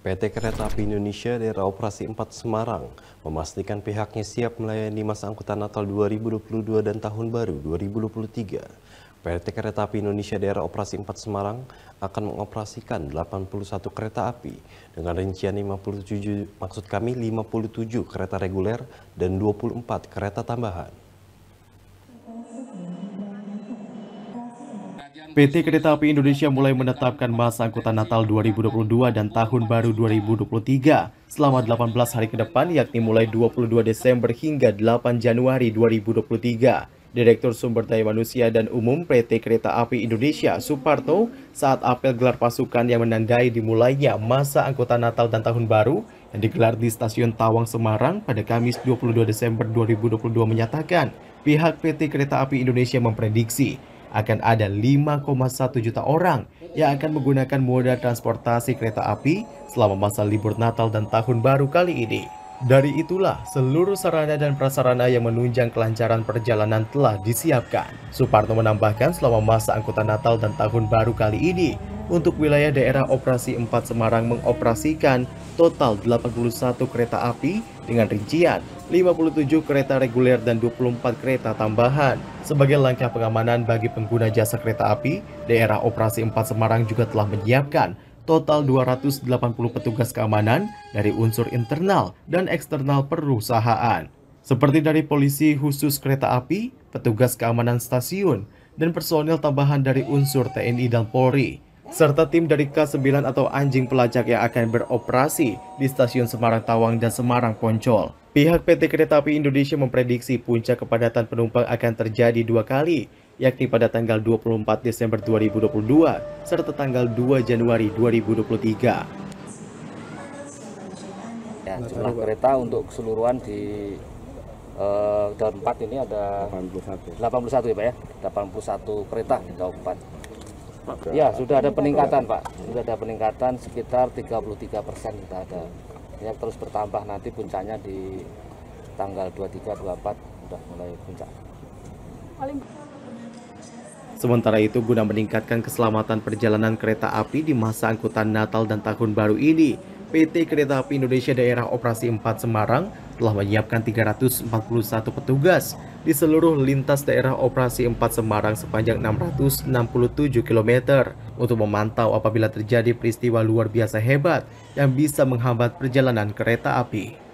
PT Kereta Api Indonesia Daerah Operasi 4 Semarang memastikan pihaknya siap melayani masa angkutan Natal 2022 dan Tahun Baru 2023. PT Kereta Api Indonesia Daerah Operasi 4 Semarang akan mengoperasikan 81 kereta api dengan rincian 57 maksud kami 57 kereta reguler dan 24 kereta tambahan. PT Kereta Api Indonesia mulai menetapkan masa angkutan Natal 2022 dan Tahun Baru 2023 selama 18 hari ke depan yakni mulai 22 Desember hingga 8 Januari 2023. Direktur Sumber Daya Manusia dan Umum PT Kereta Api Indonesia, Suparto, saat apel gelar pasukan yang menandai dimulainya masa angkutan Natal dan Tahun Baru yang digelar di Stasiun Tawang, Semarang pada Kamis 22 Desember 2022 menyatakan pihak PT Kereta Api Indonesia memprediksi akan ada 5,1 juta orang yang akan menggunakan moda transportasi kereta api selama masa libur Natal dan Tahun Baru kali ini. Dari itulah, seluruh sarana dan prasarana yang menunjang kelancaran perjalanan telah disiapkan. Suparno menambahkan selama masa angkutan Natal dan Tahun Baru kali ini, untuk wilayah daerah operasi 4 Semarang mengoperasikan total 81 kereta api dengan rincian 57 kereta reguler dan 24 kereta tambahan. Sebagai langkah pengamanan bagi pengguna jasa kereta api, daerah operasi 4 Semarang juga telah menyiapkan total 280 petugas keamanan dari unsur internal dan eksternal perusahaan. Seperti dari polisi khusus kereta api, petugas keamanan stasiun, dan personil tambahan dari unsur TNI dan Polri serta tim dari K9 atau anjing pelacak yang akan beroperasi di stasiun Semarang Tawang dan Semarang Poncol. Pihak PT Kereta Api Indonesia memprediksi puncak kepadatan penumpang akan terjadi dua kali, yakni pada tanggal 24 Desember 2022 serta tanggal 2 Januari 2023. Ya, jumlah kereta untuk keseluruhan di uh, daun 4 ini ada 81. 81 ya Pak ya. 81 kereta di daun 4. Pak? Ya, sudah ada peningkatan, Pak. Sudah ada peningkatan sekitar 33 persen kita ada. Ya, terus bertambah nanti puncaknya di tanggal 23, 24 sudah mulai puncak. Sementara itu, guna meningkatkan keselamatan perjalanan kereta api di masa angkutan Natal dan Tahun Baru ini, PT Kereta Api Indonesia Daerah Operasi 4 Semarang telah menyiapkan 341 petugas di seluruh lintas daerah operasi 4 Semarang sepanjang 667 km untuk memantau apabila terjadi peristiwa luar biasa hebat yang bisa menghambat perjalanan kereta api.